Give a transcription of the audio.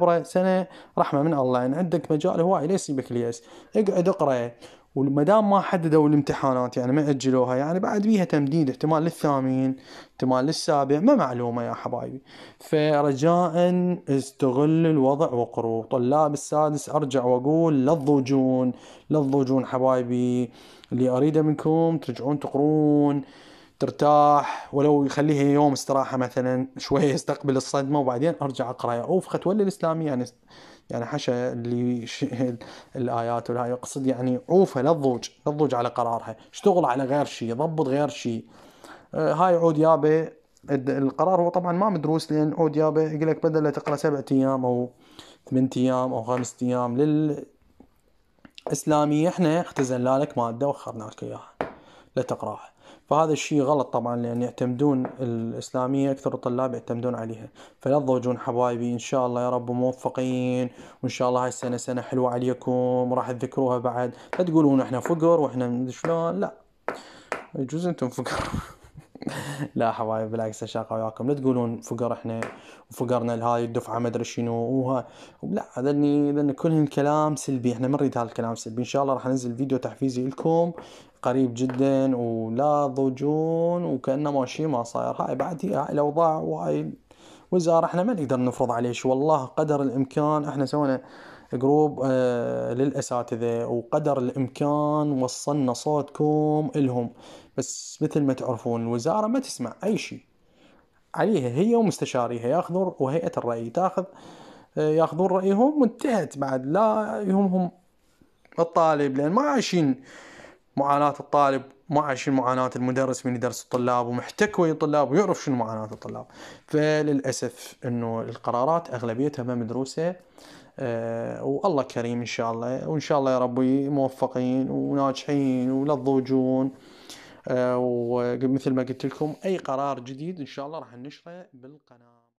عبره سنه رحمه من الله يعني عندك مجال هواي ليش يبك الياس اقعد اقرا وما دام ما حددوا الامتحانات يعني ما اجلوها يعني بعد بيها تمديد احتمال للثامن احتمال للسابع ما معلومه يا حبايبي فرجاء استغل الوضع وقروا طلاب السادس ارجع واقول لا تضوجون لا تضوجون حبايبي اللي اريده منكم ترجعون تقرون ترتاح ولو يخليها يوم استراحه مثلا شويه استقبل الصدمه وبعدين ارجع اقرا او فتولى الاسلاميه يعني يعني حشا اللي الايات ولا اقصد يعني عوفها لا تضوج لا تضوج على قرارها اشتغل على غير شيء ضبط غير شيء آه هاي عود يابه القرار هو طبعا ما مدروس لان عود يابه يقول لك بدل لا تقرا سبعة ايام او ثمان ايام او خمسة ايام لل احنا اختزلنا لك ماده واخرنا لك اياها تقراها فهذا الشيء غلط طبعا لأن يعتمدون الإسلامية أكثر الطلاب يعتمدون عليها فلا تضوجون حبايبي إن شاء الله يا رب موفقين وإن شاء الله هاي السنة سنة حلوة عليكم راح تذكروها بعد لا تقولون إحنا فقر وإحنا شلون لا يجوز أنتم فقر لا حبايب بالعكس اشاقه وياكم لا تقولون فقر احنا وفقرنا لهاي الدفعه ما ادري شنو وها لا هذني هذني كل الكلام سلبي احنا ما نريد هذا الكلام سلبي ان شاء الله راح انزل فيديو تحفيزي لكم قريب جدا ولا ضجون ما شيء ما صاير هاي بعد هي الاوضاع وهاي وزاره احنا ما نقدر نفرض عليه والله قدر الامكان احنا سوينا جروب آه، للاساتذه وقدر الامكان وصلنا صوتكم الهم بس مثل ما تعرفون الوزاره ما تسمع اي شيء عليها هي ومستشاريها ياخذون وهيئه الراي تاخذ آه، ياخذون رايهم وانتهت بعد لا يهمهم الطالب لان ما عايشين معاناه الطالب ما عايشين معاناه المدرس من يدرس الطلاب ومحتكوي الطلاب ويعرف شنو معاناه الطلاب فللاسف انه القرارات اغلبيتها ما مدروسه آه، والله كريم ان شاء الله وان شاء الله يا ربي موفقين وناجحين ولا تضوجون آه، ومثل ما قلت لكم اي قرار جديد ان شاء الله راح ننشره بالقناه